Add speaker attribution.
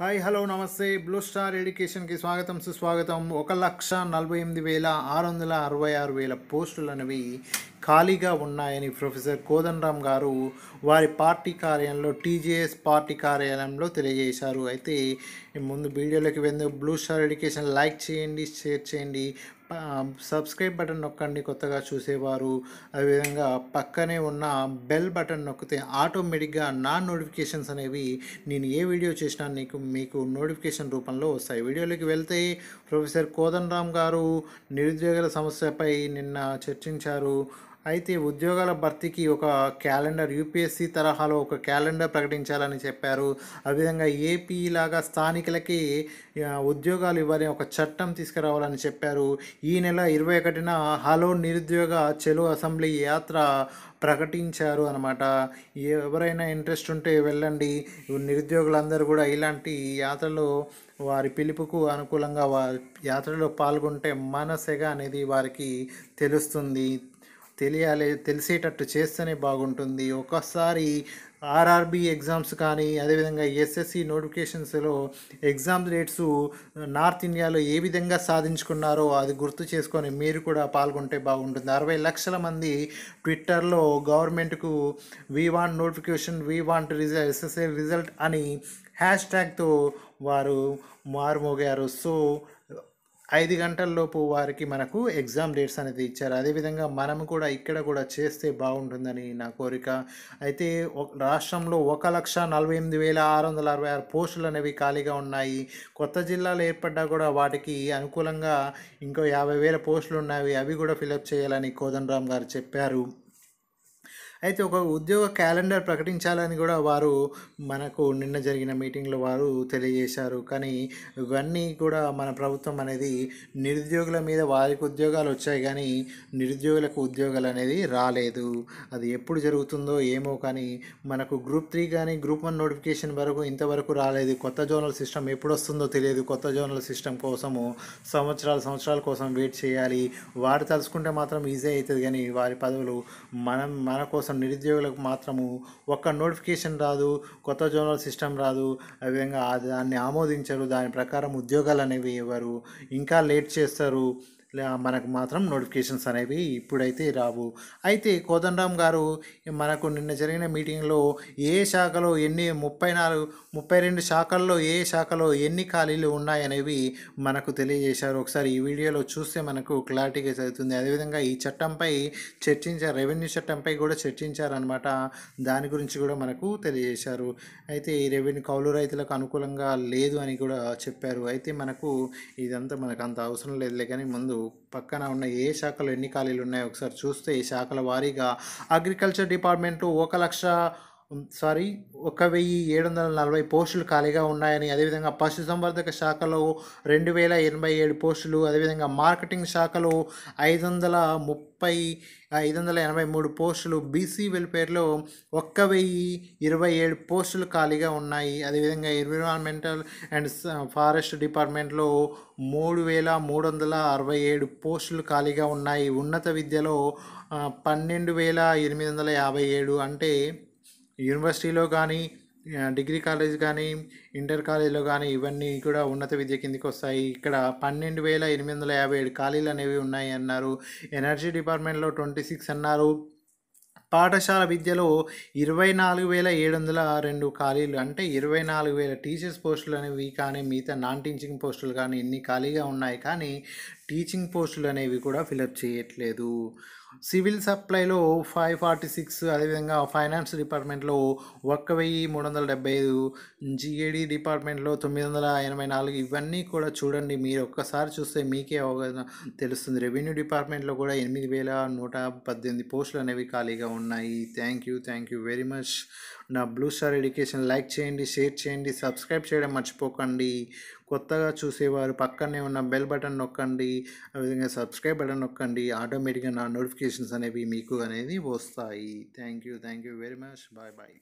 Speaker 1: hi hello నమస్తే blue star ఎడ్యుకేషన్కి స్వాగతం సుస్వాగతం ఒక లక్ష నలభై ఎనిమిది వేల ఆరు వందల అరవై ఆరు వేల పోస్టులు అనేవి ఖాళీగా ఉన్నాయని ప్రొఫెసర్ కోదండరామ్ గారు వారి పార్టీ కార్యాలయంలో టీజేఎస్ పార్టీ కార్యాలయంలో తెలియజేశారు అయితే ముందు వీడియోలోకి వెళ్ళి బ్లూ స్టార్ ఎడ్యుకేషన్ లైక్ చేయండి షేర్ చేయండి సబ్స్క్రైబ్ బటన్ నొక్కండి కొత్తగా చూసేవారు అదేవిధంగా పక్కనే ఉన్న బెల్ బటన్ నొక్కితే ఆటోమేటిక్గా నా నోటిఫికేషన్స్ అనేవి నేను ఏ వీడియో చేసినా నీకు మీకు నోటిఫికేషన్ రూపంలో వస్తాయి వీడియోలోకి వెళ్తే ప్రొఫెసర్ కోదండరామ్ గారు నిరుద్యోగుల సమస్యపై నిన్న చర్చించారు అయితే ఉద్యోగాల భర్తీకి ఒక క్యాలెండర్ యూపీఎస్సీ తరహాలో ఒక క్యాలెండర్ ప్రకటించాలని చెప్పారు అదేవిధంగా లాగా స్థానికులకి ఉద్యోగాలు ఇవ్వాలని ఒక చట్టం తీసుకురావాలని చెప్పారు ఈ నెల ఇరవై ఒకటిన హలో నిరుద్యోగ చెలో అసెంబ్లీ యాత్ర ప్రకటించారు అనమాట ఎవరైనా ఇంట్రెస్ట్ ఉంటే వెళ్ళండి నిరుద్యోగులందరూ కూడా ఇలాంటి యాత్రలో వారి పిలుపుకు అనుకూలంగా వారి యాత్రలో పాల్గొంటే మనసెగా అనేది వారికి తెలుస్తుంది తెలియాలి తెలిసేటట్టు చేస్తేనే బాగుంటుంది ఒక్కసారి ఆర్ఆర్బి ఎగ్జామ్స్ కానీ అదేవిధంగా ఎస్ఎస్సి నోటిఫికేషన్స్లో ఎగ్జామ్ డేట్స్ నార్త్ ఇండియాలో ఏ విధంగా సాధించుకున్నారో అది గుర్తు చేసుకొని మీరు కూడా పాల్గొంటే బాగుంటుంది అరవై లక్షల మంది ట్విట్టర్లో గవర్నమెంట్కు we want notification we want result SSA result అని హ్యాష్ ట్యాగ్తో వారు మారుమోగారు సో ఐదు గంటల్లోపు వారికి మనకు ఎగ్జామ్ డేట్స్ అనేది ఇచ్చారు అదేవిధంగా మనం కూడా ఇక్కడ కూడా చేస్తే బాగుంటుందని నా కోరిక అయితే రాష్ట్రంలో ఒక లక్ష నలభై ఎనిమిది వేల ఆరు వందల అరవై ఆరు పోస్టులు అనేవి ఖాళీగా ఉన్నాయి కొత్త జిల్లాలు ఏర్పడ్డా కూడా వాటికి అనుకూలంగా ఇంకో యాభై వేల పోస్టులు ఉన్నాయి అవి కూడా ఫిలప్ చేయాలని కోదండరామ్ గారు చెప్పారు అయితే ఒక ఉద్యోగ క్యాలెండర్ ప్రకటించాలని కూడా వారు మనకు నిన్న జరిగిన మీటింగ్లో వారు తెలియజేశారు కానీ ఇవన్నీ కూడా మన ప్రభుత్వం అనేది నిరుద్యోగుల మీద వారికి ఉద్యోగాలు వచ్చాయి కానీ నిరుద్యోగులకు ఉద్యోగాలు అనేది రాలేదు అది ఎప్పుడు జరుగుతుందో ఏమో కానీ మనకు గ్రూప్ త్రీ కానీ గ్రూప్ వన్ నోటిఫికేషన్ వరకు ఇంతవరకు రాలేదు కొత్త జోనల్ సిస్టమ్ ఎప్పుడు వస్తుందో తెలియదు కొత్త జోనల్ సిస్టమ్ కోసము సంవత్సరాలు సంవత్సరాల కోసం వెయిట్ చేయాలి వారు తలుచుకుంటే మాత్రం ఈజీ అవుతుంది కానీ వారి పదవులు మనం మన కోసం కోసం నిరుద్యోగులకు మాత్రము ఒక్క నోటిఫికేషన్ రాదు కొత్త జోనల్ సిస్టమ్ రాదు అదేవిధంగా దాన్ని ఆమోదించరు దాని ప్రకారం ఉద్యోగాలు అనేవి ఇవ్వరు ఇంకా లేట్ చేస్తారు మనకు మాత్రం నోటిఫికేషన్స్ అనేవి ఇప్పుడైతే రావు అయితే కోదండరామ్ గారు మనకు నిన్న జరిగిన మీటింగ్లో ఏ శాఖలో ఎన్ని ముప్పై నాలుగు ముప్పై రెండు శాఖల్లో ఏ శాఖలో ఎన్ని ఖాళీలు ఉన్నాయనేవి మనకు తెలియజేశారు ఒకసారి ఈ వీడియోలో చూస్తే మనకు క్లారిటీగా చదువుతుంది అదేవిధంగా ఈ చట్టంపై చర్చించారు రెవెన్యూ చట్టంపై కూడా చర్చించారనమాట దాని గురించి కూడా మనకు తెలియజేశారు అయితే ఈ రెవెన్యూ కౌలు రైతులకు అనుకూలంగా లేదు అని కూడా చెప్పారు అయితే మనకు ఇదంతా మనకు అంత అవసరం లేదులే కానీ ముందు పక్కన ఉన్న ఏ శాఖలో ఎన్ని ఖాళీలు ఉన్నాయో ఒకసారి చూస్తే ఈ శాఖల వారీగా అగ్రికల్చర్ డిపార్ట్మెంట్లో ఒక లక్ష సారీ ఒక వెయ్యి ఏడు వందల నలభై పోస్టులు ఖాళీగా ఉన్నాయని అదేవిధంగా పశుసంవర్ధక శాఖలో రెండు వేల ఎనభై ఏడు పోస్టులు అదేవిధంగా మార్కెటింగ్ శాఖలో ఐదు వందల ముప్పై ఐదు వందల ఎనభై మూడు పోస్టులు బీసీ వెల్ఫేర్లో ఒక్క వెయ్యి ఇరవై ఏడు పోస్టులు ఖాళీగా ఉన్నాయి అదేవిధంగా ఎన్విరాన్మెంటల్ అండ్ ఫారెస్ట్ డిపార్ట్మెంట్లో మూడు వేల మూడు వందల అరవై ఏడు పోస్టులు ఖాళీగా ఉన్నాయి ఉన్నత విద్యలో పన్నెండు వేల ఎనిమిది వందల యాభై ఏడు అంటే యూనివర్సిటీలో కానీ డిగ్రీ కాలేజ్ కానీ ఇంటర్ కాలేజీలో కానీ ఇవన్నీ కూడా ఉన్నత విద్య కిందికి వస్తాయి ఇక్కడ పన్నెండు వేల ఎనిమిది వందల యాభై ఏడు ఖాళీలు అనేవి ఉన్నాయి అన్నారు ఎనర్జీ డిపార్ట్మెంట్లో ట్వంటీ సిక్స్ అన్నారు పాఠశాల విద్యలో ఇరవై నాలుగు వేల ఏడు వందల రెండు ఖాళీలు అంటే ఇరవై నాలుగు వేల టీచర్స్ పోస్టులు అనేవి కానీ మిగతా నాన్ టీచింగ్ పోస్టులు కానీ ఎన్ని ఖాళీగా ఉన్నాయి కానీ టీచింగ్ పోస్టులు అనేవి కూడా ఫిలప్ చేయట్లేదు సివిల్ సప్లైలో ఫైవ్ ఫార్టీ సిక్స్ అదేవిధంగా ఫైనాన్స్ డిపార్ట్మెంట్లో ఒక్క వెయ్యి మూడు వందల డెబ్బై ఐదు జిఏడి డిపార్ట్మెంట్లో తొమ్మిది వందల ఎనభై నాలుగు ఇవన్నీ కూడా చూడండి మీరు ఒక్కసారి చూస్తే మీకే అవగాహన తెలుస్తుంది రెవెన్యూ డిపార్ట్మెంట్లో కూడా ఎనిమిది వేల నూట పద్దెనిమిది పోస్టులు అనేవి ఖాళీగా ఉన్నాయి thank you thank you very much నా బ్లూ స్టార్ ఎడ్యుకేషన్ లైక్ చేయండి షేర్ చేయండి సబ్స్క్రైబ్ చేయడం మర్చిపోకండి కొత్తగా చూసేవారు పక్కనే ఉన్న బెల్ బటన్ నొక్కండి అదేవిధంగా సబ్స్క్రైబ్ బటన్ నొక్కండి ఆటోమేటిక్గా నా నోటిఫికేషన్స్ అనేవి మీకు అనేది వస్తాయి thank you thank you very much bye bye